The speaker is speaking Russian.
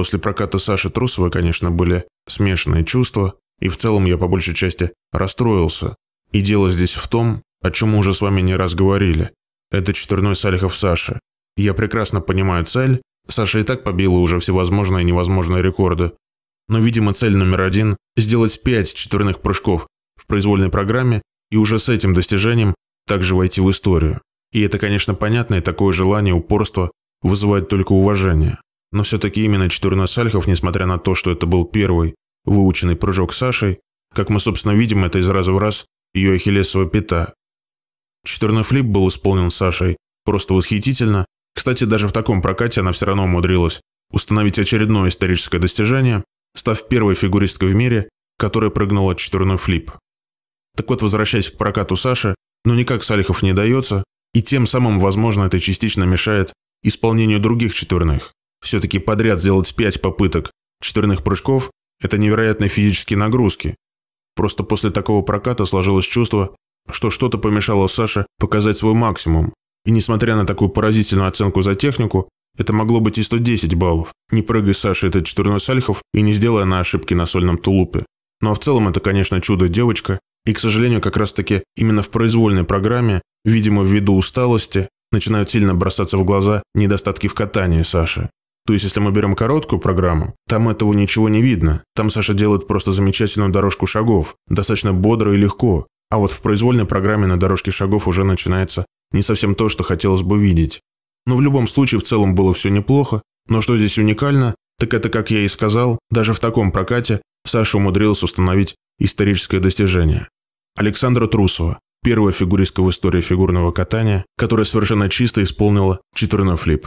После проката Саши Трусовой, конечно, были смешанные чувства, и в целом я по большей части расстроился. И дело здесь в том, о чем мы уже с вами не раз говорили. Это четверной Сальхов Саши. Я прекрасно понимаю цель, Саша и так побила уже всевозможные и невозможные рекорды. Но, видимо, цель номер один – сделать пять четверных прыжков в произвольной программе и уже с этим достижением также войти в историю. И это, конечно, понятно, и такое желание, упорство вызывает только уважение. Но все-таки именно Четверносальхов, несмотря на то, что это был первый выученный прыжок Сашей, как мы, собственно, видим, это из раза в раз ее ахиллесова пята. Четвернофлип был исполнен Сашей просто восхитительно. Кстати, даже в таком прокате она все равно умудрилась установить очередное историческое достижение, став первой фигуристкой в мире, которая прыгнула четвернофлип. Так вот, возвращаясь к прокату Саши, но никак Сальхов не дается, и тем самым, возможно, это частично мешает исполнению других четверных. Все-таки подряд сделать пять попыток четверных прыжков – это невероятные физические нагрузки. Просто после такого проката сложилось чувство, что что-то помешало Саше показать свой максимум. И несмотря на такую поразительную оценку за технику, это могло быть и 110 баллов. Не прыгая Саша этот четверной сальхов и не сделая на ошибки на сольном тулупе. Ну а в целом это, конечно, чудо-девочка, и, к сожалению, как раз-таки именно в произвольной программе, видимо, ввиду усталости, начинают сильно бросаться в глаза недостатки в катании Саши. То есть, если мы берем короткую программу, там этого ничего не видно. Там Саша делает просто замечательную дорожку шагов, достаточно бодро и легко. А вот в произвольной программе на дорожке шагов уже начинается не совсем то, что хотелось бы видеть. Но в любом случае в целом было все неплохо. Но что здесь уникально, так это, как я и сказал, даже в таком прокате Саша умудрился установить историческое достижение. Александра Трусова, первая фигуристка в истории фигурного катания, которая совершенно чисто исполнила четверной флип.